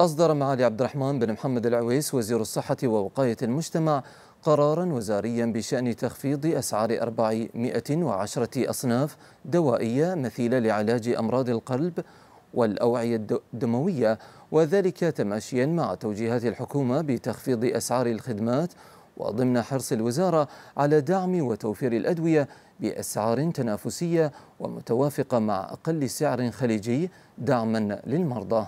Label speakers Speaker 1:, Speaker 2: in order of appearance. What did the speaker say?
Speaker 1: أصدر معالي عبد الرحمن بن محمد العويس وزير الصحة ووقاية المجتمع قرارا وزاريا بشأن تخفيض أسعار 410 أصناف دوائية مثيلة لعلاج أمراض القلب والأوعية الدموية وذلك تماشيا مع توجيهات الحكومة بتخفيض أسعار الخدمات وضمن حرص الوزارة على دعم وتوفير الأدوية بأسعار تنافسية ومتوافقة مع أقل سعر خليجي دعما للمرضى